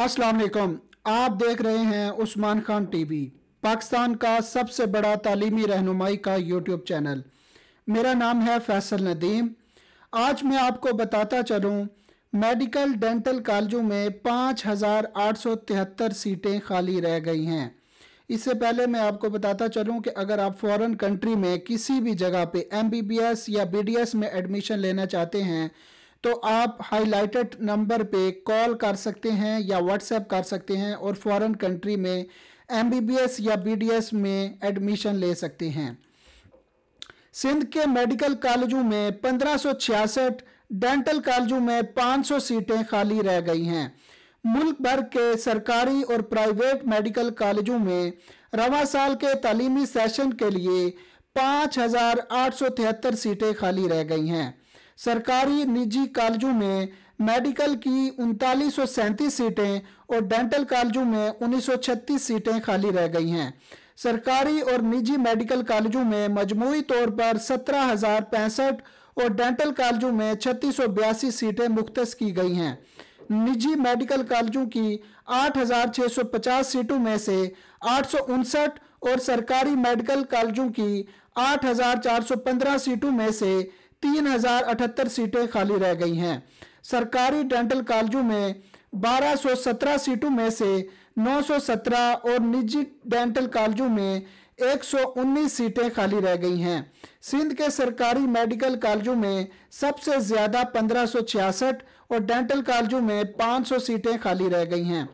अस्सलाम वालेकुम आप देख रहे हैं उस्मान खान टीवी पाकिस्तान का सबसे बड़ा तालीमी रहनुमाई का यूट्यूब चैनल मेरा नाम है फैसल नदीम आज मैं आपको बताता चलूँ मेडिकल डेंटल कॉलेजों में पाँच हज़ार आठ सौ तिहत्तर सीटें खाली रह गई हैं इससे पहले मैं आपको बताता चलूँ कि अगर आप फॉरेन कंट्री में किसी भी जगह पे एमबीबीएस या बीडीएस में एडमिशन लेना चाहते हैं तो आप हाईलाइटेड नंबर पे कॉल कर सकते हैं या व्हाट्सएप कर सकते हैं और फॉरेन कंट्री में एमबीबीएस या बीडीएस में एडमिशन ले सकते हैं सिंध के मेडिकल कॉलेजों में पंद्रह डेंटल कॉलेजों में 500 सीटें खाली रह गई हैं मुल्क भर के सरकारी और प्राइवेट मेडिकल कॉलेजों में रवा साल के तालीमी सेशन के लिए पाँच सीटें खाली रह गई हैं सरकारी निजी कॉलेजों में मेडिकल की उनतालीस सीटें और डेंटल कॉलेजों में उन्नीस सीटें खाली रह गई हैं सरकारी और निजी मेडिकल कॉलेजों में मजमू तौर पर सत्रह हज़ार पैंसठ और डेंटल कॉलेजों में छत्तीस सौ बयासी सीटें मुख्त की गई हैं निजी मेडिकल कॉलेजों की 8,650 सीटों में से आठ और सरकारी मेडिकल कॉलेजों की पंद्रह सीटों में से तीन हजार अठहत्तर सीटें खाली रह गई हैं सरकारी डेंटल कॉलेजों में 1217 सीटों में से 917 और निजी डेंटल कॉलेजों में 119 सीटें खाली रह गई हैं सिंध के सरकारी मेडिकल कॉलेजों में सबसे ज़्यादा 1566 और डेंटल कॉलेजों में 500 सीटें खाली रह गई हैं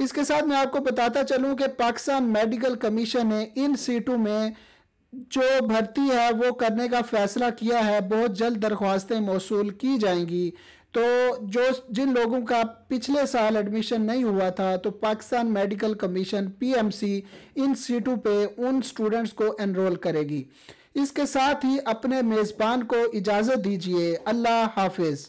इसके साथ मैं आपको बताता चलूं कि पाकिस्तान मेडिकल कमीशन ने इन सीटों में जो भर्ती है वो करने का फैसला किया है बहुत जल्द दरख्वास्तें मौसू की जाएंगी तो जो जिन लोगों का पिछले साल एडमिशन नहीं हुआ था तो पाकिस्तान मेडिकल कमीशन पीएमसी इन सीटों पे उन स्टूडेंट्स को एनरोल करेगी इसके साथ ही अपने मेज़बान को इजाज़त दीजिए अल्लाह हाफिज़